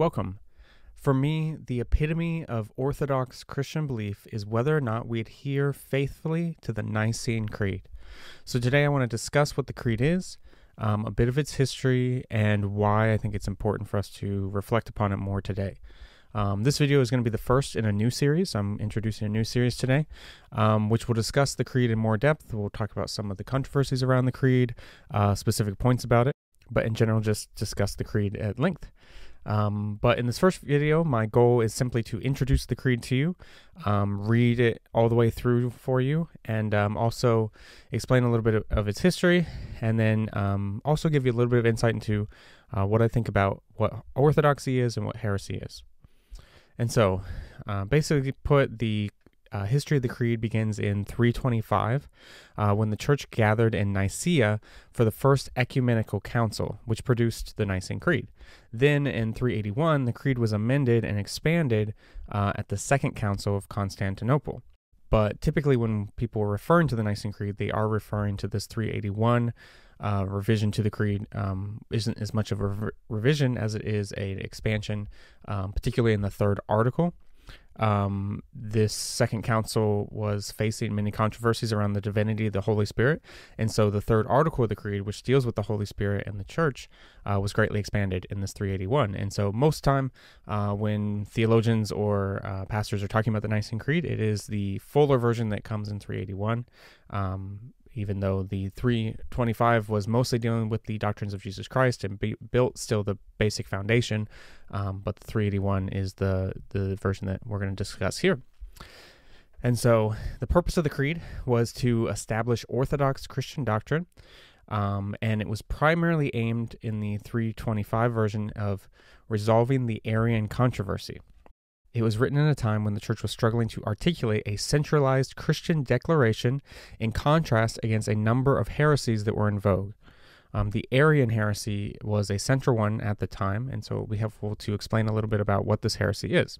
Welcome. For me, the epitome of Orthodox Christian belief is whether or not we adhere faithfully to the Nicene Creed. So, today I want to discuss what the Creed is, um, a bit of its history, and why I think it's important for us to reflect upon it more today. Um, this video is going to be the first in a new series. I'm introducing a new series today, um, which will discuss the Creed in more depth. We'll talk about some of the controversies around the Creed, uh, specific points about it, but in general, just discuss the Creed at length. Um, but in this first video, my goal is simply to introduce the creed to you, um, read it all the way through for you, and um, also explain a little bit of, of its history, and then um, also give you a little bit of insight into uh, what I think about what orthodoxy is and what heresy is. And so, uh, basically, put the uh, history of the Creed begins in 325 uh, when the church gathered in Nicaea for the first ecumenical council, which produced the Nicene Creed. Then in 381, the Creed was amended and expanded uh, at the Second Council of Constantinople. But typically, when people are referring to the Nicene Creed, they are referring to this 381 uh, revision to the Creed. Um, isn't as much of a re- revision as it is an expansion, um, particularly in the third article. Um, this second council was facing many controversies around the divinity of the Holy Spirit. And so the third article of the Creed, which deals with the Holy Spirit and the church, uh, was greatly expanded in this 381. And so most time uh, when theologians or uh, pastors are talking about the Nicene Creed, it is the fuller version that comes in 381. Um, even though the 325 was mostly dealing with the doctrines of Jesus Christ and be, built still the basic foundation, um, but the 381 is the the version that we're going to discuss here. And so, the purpose of the creed was to establish Orthodox Christian doctrine, um, and it was primarily aimed in the 325 version of resolving the Arian controversy. It was written in a time when the church was struggling to articulate a centralized Christian declaration in contrast against a number of heresies that were in vogue. Um, the Arian heresy was a central one at the time, and so it'll be helpful to explain a little bit about what this heresy is.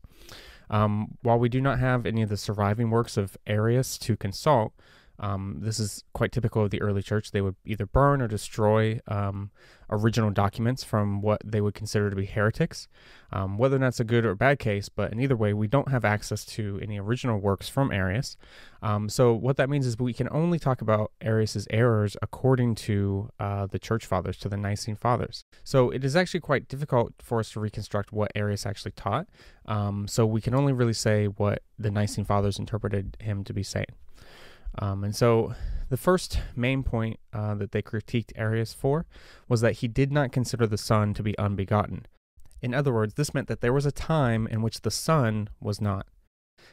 Um, while we do not have any of the surviving works of Arius to consult, um, this is quite typical of the early church. They would either burn or destroy um, original documents from what they would consider to be heretics. Um, whether that's a good or bad case, but in either way, we don't have access to any original works from Arius. Um, so what that means is we can only talk about Arius's errors according to uh, the church fathers, to the Nicene fathers. So it is actually quite difficult for us to reconstruct what Arius actually taught. Um, so we can only really say what the Nicene fathers interpreted him to be saying. Um, and so the first main point uh, that they critiqued Arius for was that he did not consider the Son to be unbegotten. In other words, this meant that there was a time in which the Son was not.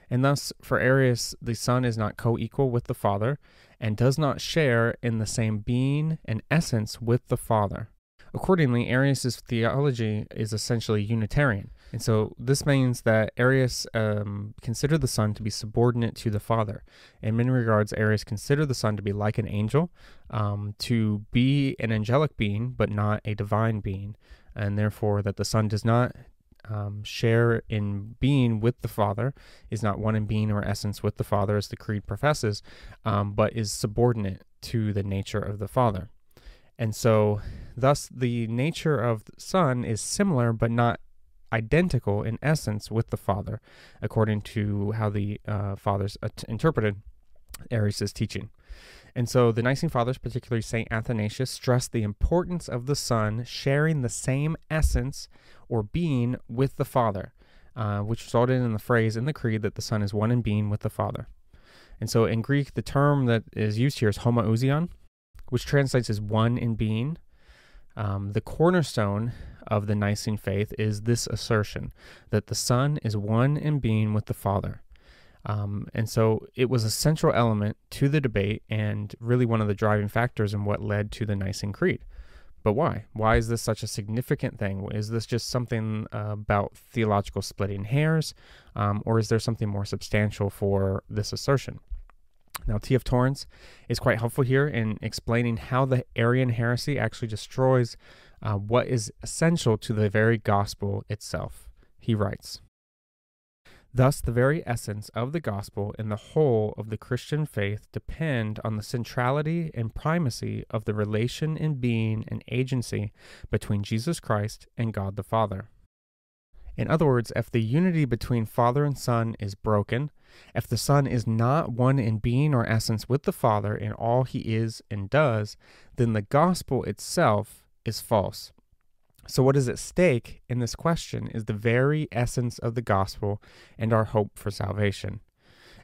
And thus, for Arius, the Son is not co equal with the Father and does not share in the same being and essence with the Father. Accordingly, Arius's theology is essentially Unitarian. And so this means that Arius um, considered the Son to be subordinate to the Father. In many regards, Arius considered the Son to be like an angel, um, to be an angelic being, but not a divine being, and therefore that the Son does not um, share in being with the Father, is not one in being or essence with the Father, as the Creed professes, um, but is subordinate to the nature of the Father. And so, thus, the nature of the Son is similar but not identical in essence with the Father, according to how the uh, Fathers interpreted Arius's teaching. And so the Nicene Fathers, particularly St. Athanasius, stressed the importance of the Son sharing the same essence or being with the Father, uh, which resulted in the phrase in the Creed that the Son is one in being with the Father. And so in Greek, the term that is used here is homoousion, which translates as one in being. Um, the cornerstone of the Nicene faith is this assertion that the Son is one in being with the Father. Um, and so it was a central element to the debate and really one of the driving factors in what led to the Nicene Creed. But why? Why is this such a significant thing? Is this just something uh, about theological splitting hairs, um, or is there something more substantial for this assertion? Now, T.F. Torrance is quite helpful here in explaining how the Arian heresy actually destroys uh, what is essential to the very gospel itself. He writes Thus, the very essence of the gospel and the whole of the Christian faith depend on the centrality and primacy of the relation in being and agency between Jesus Christ and God the Father. In other words, if the unity between Father and Son is broken, if the Son is not one in being or essence with the Father in all he is and does, then the gospel itself is false. So, what is at stake in this question is the very essence of the gospel and our hope for salvation.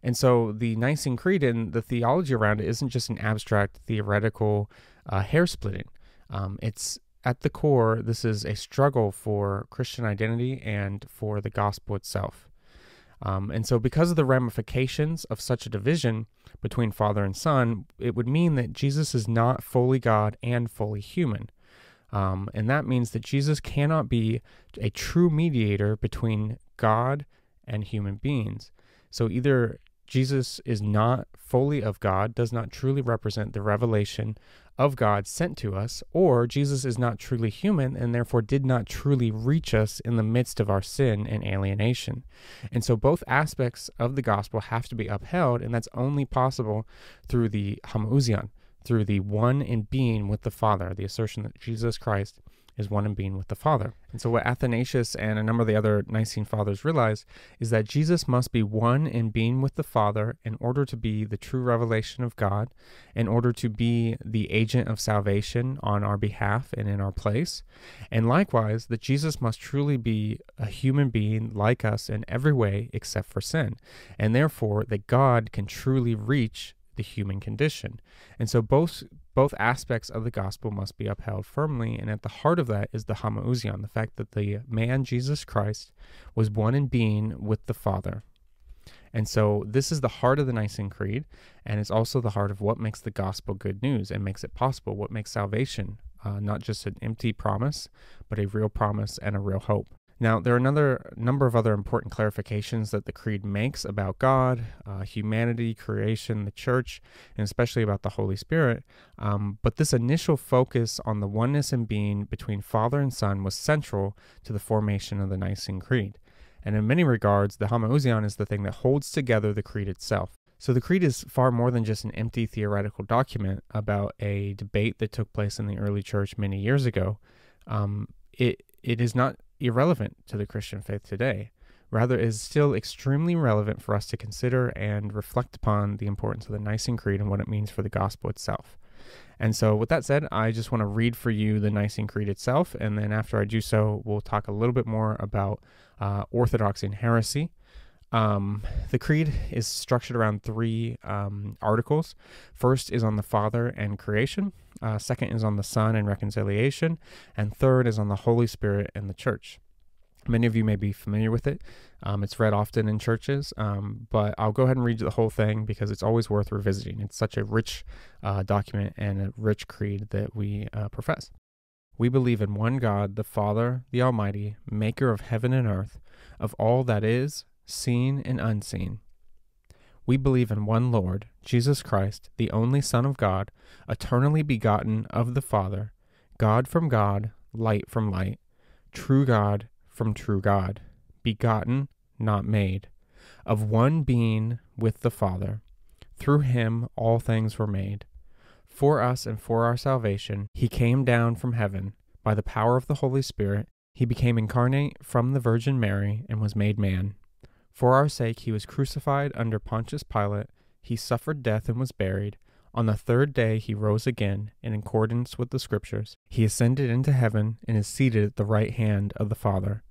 And so, the Nicene Creed and the theology around it isn't just an abstract theoretical uh, hair splitting. Um, it's at the core, this is a struggle for Christian identity and for the gospel itself. Um, and so, because of the ramifications of such a division between Father and Son, it would mean that Jesus is not fully God and fully human. Um, and that means that Jesus cannot be a true mediator between God and human beings. So, either Jesus is not fully of God, does not truly represent the revelation of God sent to us, or Jesus is not truly human and therefore did not truly reach us in the midst of our sin and alienation. And so both aspects of the gospel have to be upheld, and that's only possible through the homoousion, through the one in being with the Father, the assertion that Jesus Christ is one in being with the Father. And so, what Athanasius and a number of the other Nicene Fathers realize is that Jesus must be one in being with the Father in order to be the true revelation of God, in order to be the agent of salvation on our behalf and in our place. And likewise, that Jesus must truly be a human being like us in every way except for sin. And therefore, that God can truly reach the human condition. And so both both aspects of the gospel must be upheld firmly, and at the heart of that is the homoousion, the fact that the man Jesus Christ was one in being with the Father. And so this is the heart of the Nicene Creed, and it's also the heart of what makes the gospel good news and makes it possible, what makes salvation uh, not just an empty promise, but a real promise and a real hope. Now, there are another number of other important clarifications that the Creed makes about God, uh, humanity, creation, the church, and especially about the Holy Spirit. Um, but this initial focus on the oneness and being between Father and Son was central to the formation of the Nicene Creed. And in many regards, the Homoousion is the thing that holds together the Creed itself. So the Creed is far more than just an empty theoretical document about a debate that took place in the early church many years ago. Um, it it is not irrelevant to the Christian faith today. Rather, it is still extremely relevant for us to consider and reflect upon the importance of the Nicene Creed and what it means for the gospel itself. And so, with that said, I just want to read for you the Nicene Creed itself, and then after I do so, we'll talk a little bit more about uh, orthodoxy and heresy, um, the creed is structured around three um, articles. First is on the Father and creation. Uh, second is on the Son and reconciliation. And third is on the Holy Spirit and the Church. Many of you may be familiar with it. Um, it's read often in churches, um, but I'll go ahead and read the whole thing because it's always worth revisiting. It's such a rich uh, document and a rich creed that we uh, profess. We believe in one God, the Father, the Almighty, maker of heaven and earth, of all that is, seen and unseen. We believe in one Lord, Jesus Christ, the only Son of God, eternally begotten of the Father, God from God, light from light, true God from true God, begotten, not made, of one being with the Father. Through him all things were made. For us and for our salvation, he came down from heaven. By the power of the Holy Spirit, he became incarnate from the Virgin Mary and was made man. For our sake he was crucified under Pontius Pilate, he suffered death and was buried. On the third day he rose again, in accordance with the Scriptures. He ascended into heaven and is seated at the right hand of the Father.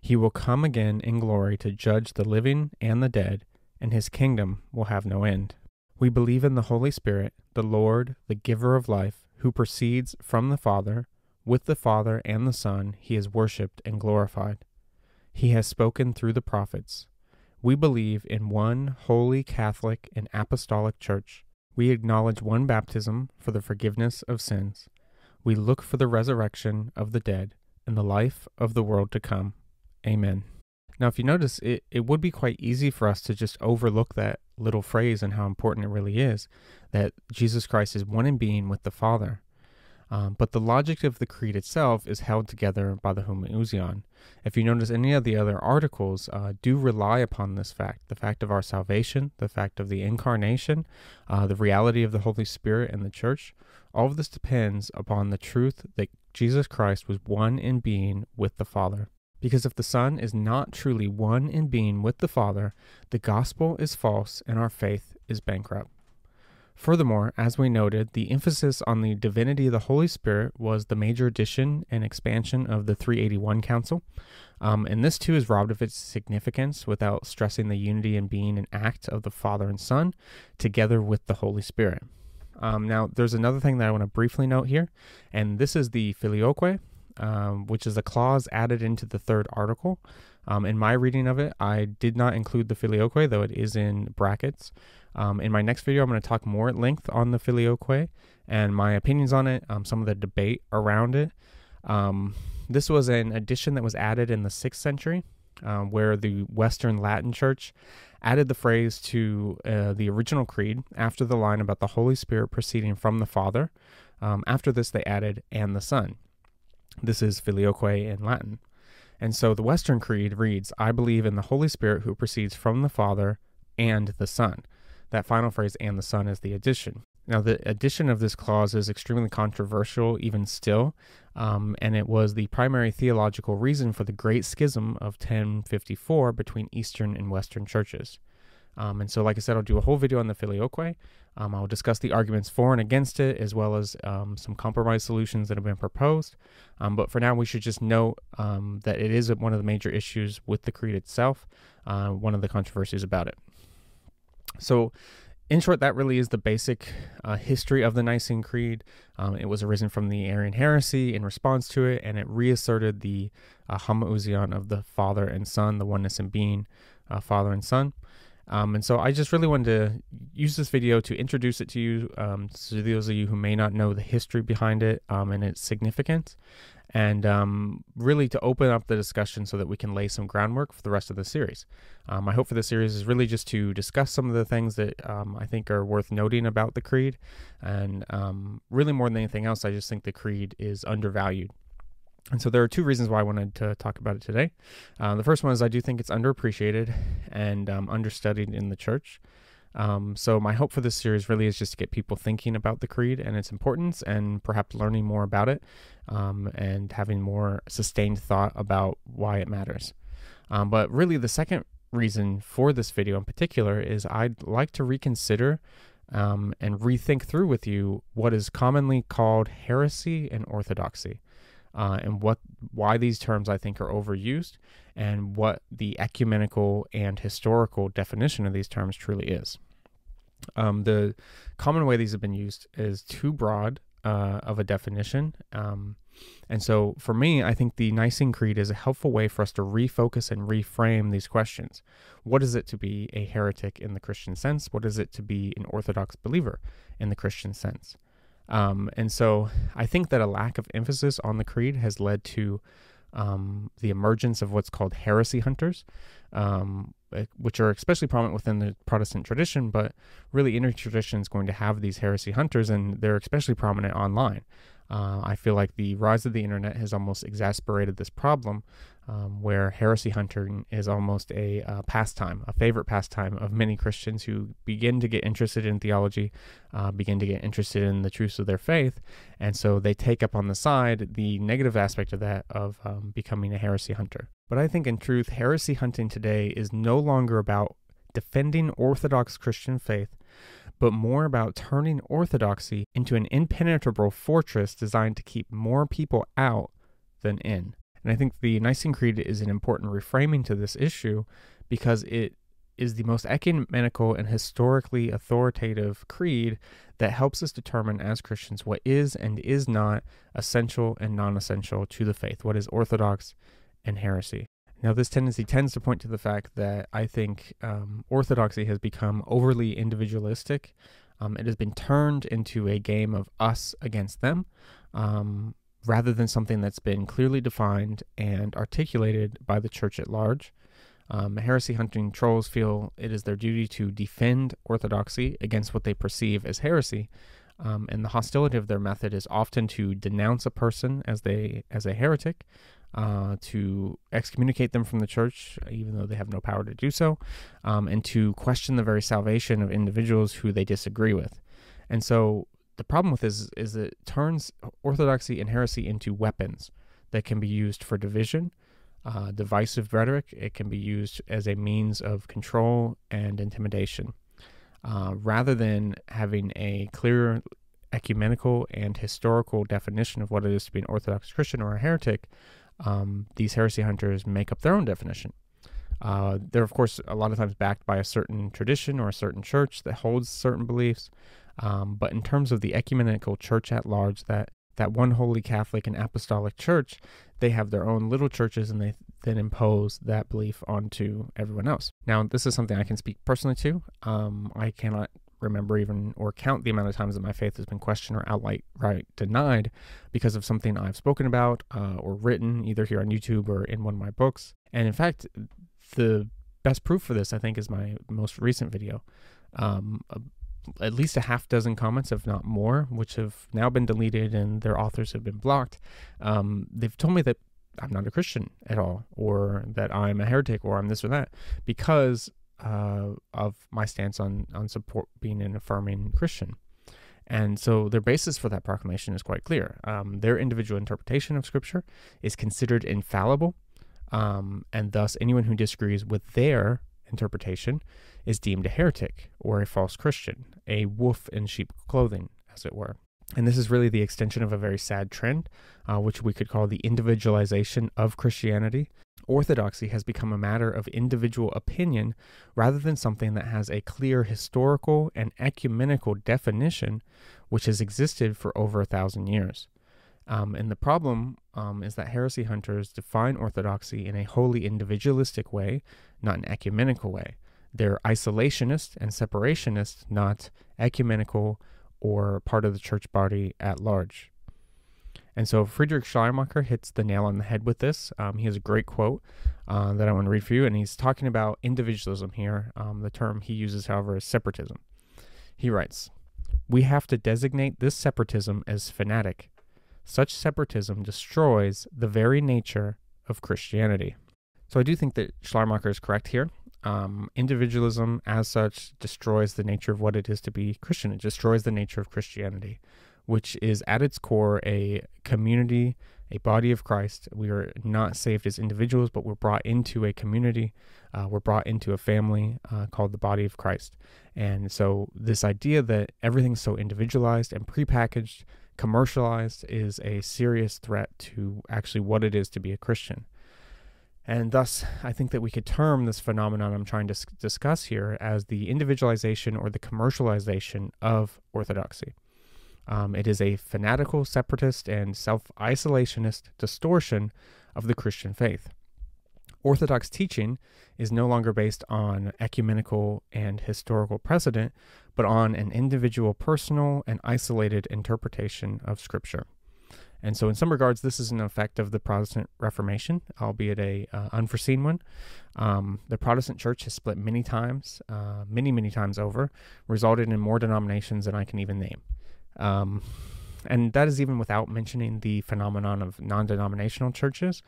He will come again in glory to judge the living and the dead, and his kingdom will have no end. We believe in the Holy Spirit, the Lord, the giver of life, who proceeds from the Father. With the Father and the Son he is worshipped and glorified. He has spoken through the prophets. We believe in one holy Catholic and Apostolic Church. We acknowledge one baptism for the forgiveness of sins. We look for the resurrection of the dead and the life of the world to come. Amen. Now, if you notice, it, it would be quite easy for us to just overlook that little phrase and how important it really is that Jesus Christ is one in being with the Father. Um, but the logic of the creed itself is held together by the homoousion. If you notice any of the other articles, uh, do rely upon this fact the fact of our salvation, the fact of the incarnation, uh, the reality of the Holy Spirit and the church. All of this depends upon the truth that Jesus Christ was one in being with the Father. Because if the Son is not truly one in being with the Father, the gospel is false and our faith is bankrupt. Furthermore, as we noted, the emphasis on the divinity of the Holy Spirit was the major addition and expansion of the 381 Council. Um, and this too is robbed of its significance without stressing the unity and being an act of the Father and Son together with the Holy Spirit. Um, now, there's another thing that I want to briefly note here, and this is the filioque, um, which is a clause added into the third article. Um, in my reading of it, I did not include the filioque, though it is in brackets. Um, in my next video, I'm going to talk more at length on the filioque and my opinions on it, um, some of the debate around it. Um, this was an addition that was added in the 6th century, um, where the Western Latin Church added the phrase to uh, the original creed after the line about the Holy Spirit proceeding from the Father. Um, after this, they added, and the Son. This is filioque in Latin. And so the Western Creed reads, I believe in the Holy Spirit who proceeds from the Father and the Son. That final phrase, and the Son, is the addition. Now, the addition of this clause is extremely controversial, even still, um, and it was the primary theological reason for the Great Schism of 1054 between Eastern and Western churches. Um, and so, like I said, I'll do a whole video on the filioque. Um, I'll discuss the arguments for and against it, as well as um, some compromise solutions that have been proposed. Um, but for now, we should just note um, that it is one of the major issues with the creed itself, uh, one of the controversies about it. So, in short, that really is the basic uh, history of the Nicene Creed. Um, it was arisen from the Arian heresy in response to it, and it reasserted the uh, homoousion of the Father and Son, the oneness in being, uh, Father and Son. Um, and so I just really wanted to use this video to introduce it to you, um, to those of you who may not know the history behind it um, and its significance, and um, really to open up the discussion so that we can lay some groundwork for the rest of the series. my um, hope for the series is really just to discuss some of the things that um, I think are worth noting about the Creed, and really more than anything else, I just think the Creed is undervalued. And so there are two reasons why I wanted to talk about it today. Uh, the first one is I do think it's underappreciated and um, understudied in the church. Um, so my hope for this series really is just to get people thinking about the creed and its importance, and perhaps learning more about it, um, and having more sustained thought about why it matters. Um, but really, the second reason for this video in particular is I'd like to reconsider um, and rethink through with you what is commonly called heresy and orthodoxy uh, and what why these terms I think are overused and what the ecumenical and historical definition of these terms truly is. Um, the common way these have been used is too broad uh, of a definition. Um, and so for me, I think the Nicene Creed is a helpful way for us to refocus and reframe these questions. What is it to be a heretic in the Christian sense? What is it to be an Orthodox believer in the Christian sense? Um, and so I think that a lack of emphasis on the creed has led to um, the emergence of what's called heresy hunters, um, eh, which are especially prominent within the Protestant tradition, but really any tradition is going to have these heresy hunters, and they're especially prominent online. Uh, I feel like the rise of the internet has almost exasperated this problem, um, where heresy hunting is almost a uh, pastime, a favorite pastime of many Christians who begin to get interested in theology, uh, begin to get interested in the truths of their faith, and so they take up on the side the negative aspect of that of um, becoming a heresy hunter. But I think in truth, heresy hunting today is no longer about defending Orthodox Christian faith but more about turning orthodoxy into an impenetrable fortress designed to keep more people out than in. And I think the Nicene Creed is an important reframing to this issue because it is the most ecumenical and historically authoritative creed that helps us determine as Christians what is and is not essential and non essential to the faith, what is orthodox and heresy. Now, this tendency tends to point to the fact that I think um, orthodoxy has become overly individualistic. Um, it has been turned into a game of us against them um, rather than something that's been clearly defined and articulated by the church at large. Um, heresy hunting trolls feel it is their duty to defend orthodoxy against what they perceive as heresy, um, and the hostility of their method is often to denounce a person as they as a heretic, uh, to excommunicate them from the church, even though they have no power to do so, um, and to question the very salvation of individuals who they disagree with. And so the problem with this is, is it turns orthodoxy and heresy into weapons that can be used for division, uh, divisive rhetoric. It can be used as a means of control and intimidation. Uh, rather than having a clear ecumenical and historical definition of what it is to be an Orthodox Christian or a heretic, um, these heresy hunters make up their own definition. Uh, they're, of course, a lot of times backed by a certain tradition or a certain church that holds certain beliefs. Um, but in terms of the ecumenical church at large, that, that one holy Catholic and apostolic church, they have their own little churches and they then impose that belief onto everyone else. Now, this is something I can speak personally to. Um, I cannot remember even or count the amount of times that my faith has been questioned or outright right, denied because of something I've spoken about uh, or written, either here on YouTube or in one of my books. And in fact, the best proof for this, I think, is my most recent video. Um, at least a half dozen comments, if not more, which have now been deleted and their authors have been blocked. Um, they've told me that I'm not a Christian at all, or that I'm a heretic, or I'm this or that, because uh, of my stance on on support being an affirming Christian. And so their basis for that proclamation is quite clear. Um, their individual interpretation of Scripture is considered infallible, um, and thus anyone who disagrees with their interpretation is deemed a heretic or a false Christian, a wolf in sheep clothing, as it were. And this is really the extension of a very sad trend, uh, which we could call the individualization of Christianity, Orthodoxy has become a matter of individual opinion rather than something that has a clear historical and ecumenical definition, which has existed for over a thousand years. Um, and the problem um, is that heresy hunters define orthodoxy in a wholly individualistic way, not an ecumenical way. They're isolationist and separationist, not ecumenical or part of the church body at large. And so Friedrich Schleiermacher hits the nail on the head with this. Um, he has a great quote uh, that I want to read for you, and he's talking about individualism here. Um, the term he uses, however, is separatism. He writes, We have to designate this separatism as fanatic. Such separatism destroys the very nature of Christianity. So I do think that Schleiermacher is correct here. Um, individualism, as such, destroys the nature of what it is to be Christian. It destroys the nature of Christianity which is at its core a community, a body of Christ. We are not saved as individuals, but we're brought into a community. Uh, we're brought into a family uh, called the body of Christ. And so, this idea that everything's so individualized and prepackaged, commercialized, is a serious threat to actually what it is to be a Christian. And thus, I think that we could term this phenomenon I'm trying to discuss here as the individualization or the commercialization of orthodoxy. Um, it is a fanatical, separatist, and self isolationist distortion of the Christian faith. Orthodox teaching is no longer based on ecumenical and historical precedent, but on an individual, personal, and isolated interpretation of Scripture. And so, in some regards, this is an effect of the Protestant Reformation, albeit a uh, unforeseen one. Um, the Protestant Church has split many times, uh, many many times over, resulted in more denominations than I can even name. Um, and that is even without mentioning the phenomenon of non denominational churches,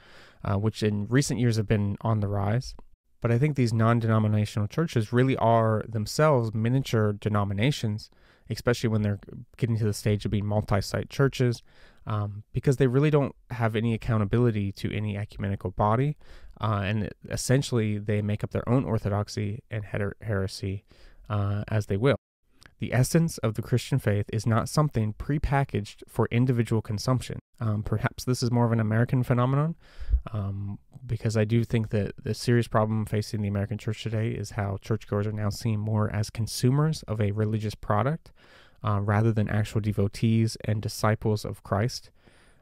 uh, which in recent years have been on the rise. But I think these non denominational churches really are themselves miniature denominations, especially when they're getting to the stage of being multi site churches, um, because they really don't have any accountability to any ecumenical body. Uh, and essentially, they make up their own orthodoxy and heter- heresy uh, as they will. The essence of the Christian faith is not something prepackaged for individual consumption. Um, perhaps this is more of an American phenomenon, um, because I do think that the serious problem facing the American church today is how churchgoers are now seen more as consumers of a religious product uh, rather than actual devotees and disciples of Christ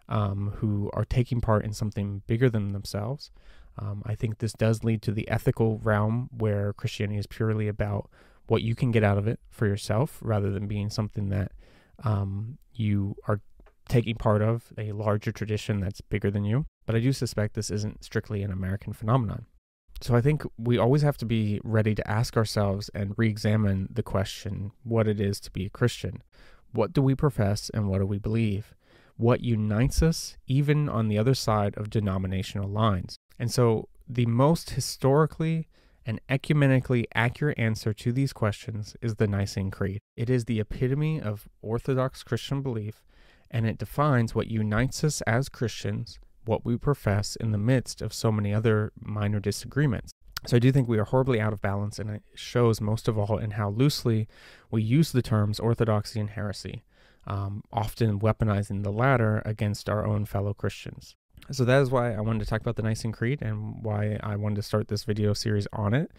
um, who are taking part in something bigger than themselves. Um, I think this does lead to the ethical realm where Christianity is purely about what you can get out of it for yourself rather than being something that um, you are taking part of a larger tradition that's bigger than you. But I do suspect this isn't strictly an American phenomenon. So I think we always have to be ready to ask ourselves and re examine the question what it is to be a Christian. What do we profess and what do we believe? What unites us, even on the other side of denominational lines? And so, the most historically an ecumenically accurate answer to these questions is the Nicene Creed. It is the epitome of Orthodox Christian belief, and it defines what unites us as Christians, what we profess in the midst of so many other minor disagreements. So I do think we are horribly out of balance, and it shows most of all in how loosely we use the terms orthodoxy and heresy, um, often weaponizing the latter against our own fellow Christians. So that is why I wanted to talk about the Nicene Creed and why I wanted to start this video series on it.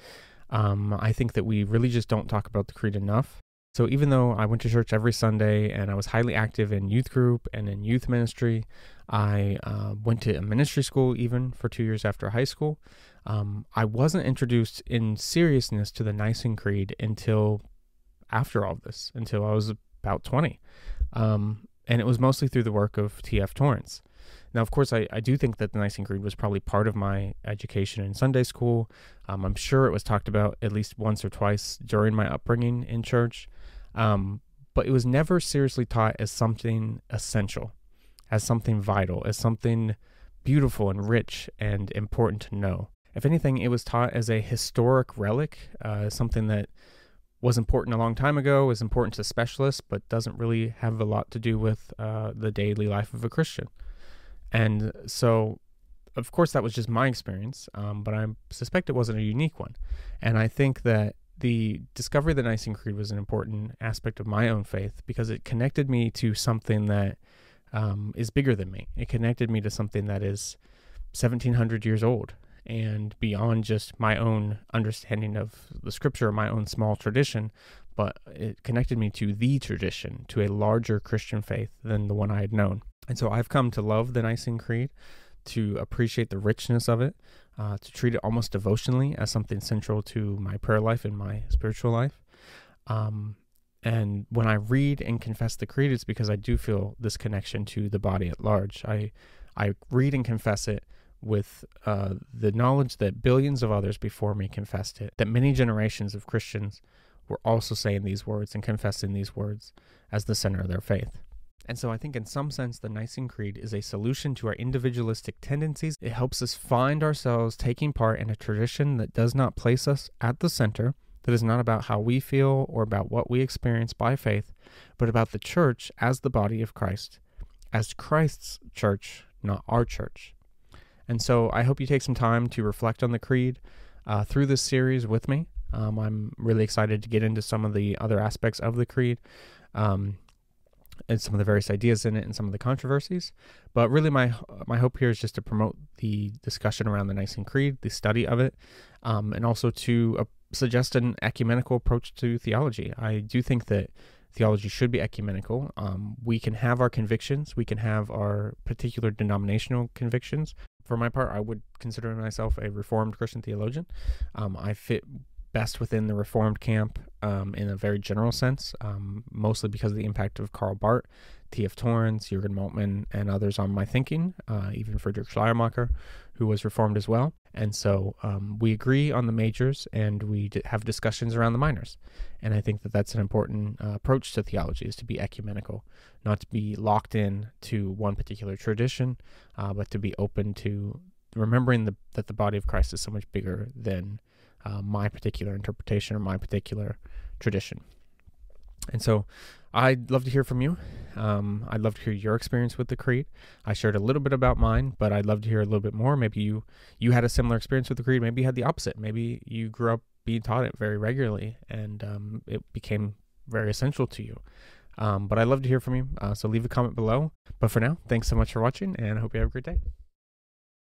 Um, I think that we really just don't talk about the creed enough. So even though I went to church every Sunday and I was highly active in youth group and in youth ministry, I uh, went to a ministry school even for two years after high school. Um, I wasn't introduced in seriousness to the Nicene Creed until after all this, until I was about 20. Um, and it was mostly through the work of T.F. Torrance. Now, of course, I, I do think that the Nicene Creed was probably part of my education in Sunday school. Um, I'm sure it was talked about at least once or twice during my upbringing in church, um, but it was never seriously taught as something essential, as something vital, as something beautiful and rich and important to know. If anything, it was taught as a historic relic, uh, something that was important a long time ago, is important to specialists, but doesn't really have a lot to do with uh, the daily life of a Christian. And so, of course, that was just my experience, um, but I suspect it wasn't a unique one. And I think that the discovery of the Nicene Creed was an important aspect of my own faith because it connected me to something that um, is bigger than me. It connected me to something that is 1700 years old and beyond just my own understanding of the scripture, my own small tradition, but it connected me to the tradition, to a larger Christian faith than the one I had known. And so I've come to love the Nicene Creed, to appreciate the richness of it, uh, to treat it almost devotionally as something central to my prayer life and my spiritual life. Um, and when I read and confess the creed, it's because I do feel this connection to the body at large. I I read and confess it with uh, the knowledge that billions of others before me confessed it, that many generations of Christians were also saying these words and confessing these words as the center of their faith. And so I think, in some sense, the Nicene Creed is a solution to our individualistic tendencies. It helps us find ourselves taking part in a tradition that does not place us at the center, that is not about how we feel or about what we experience by faith, but about the church as the body of Christ, as Christ's church, not our church. And so I hope you take some time to reflect on the Creed uh, through this series with me. Um, I'm really excited to get into some of the other aspects of the Creed. Um, and some of the various ideas in it and some of the controversies. But really, my my hope here is just to promote the discussion around the Nicene Creed, the study of it, um, and also to uh, suggest an ecumenical approach to theology. I do think that theology should be ecumenical. Um, we can have our convictions, we can have our particular denominational convictions. For my part, I would consider myself a Reformed Christian theologian. Um, I fit best within the Reformed camp um, in a very general sense, um, mostly because of the impact of Karl Barth, T.F. Torrens, Jürgen Moltmann, and others on my thinking, uh, even Friedrich Schleiermacher, who was Reformed as well. And so um, we agree on the majors and we have discussions around the minors. And I think that that's an important uh, approach to theology is to be ecumenical, not to be locked in to one particular tradition, uh, but to be open to remembering the, that the body of Christ is so much bigger than uh, my particular interpretation or my particular tradition. And so I'd love to hear from you. Um, I'd love to hear your experience with the creed. I shared a little bit about mine, but I'd love to hear a little bit more. Maybe you you had a similar experience with the creed. Maybe you had the opposite. Maybe you grew up being taught it very regularly, and um, it became very essential to you. Um, but I'd love to hear from you. Uh, so leave a comment below. But for now, thanks so much for watching, and I hope you have a great day.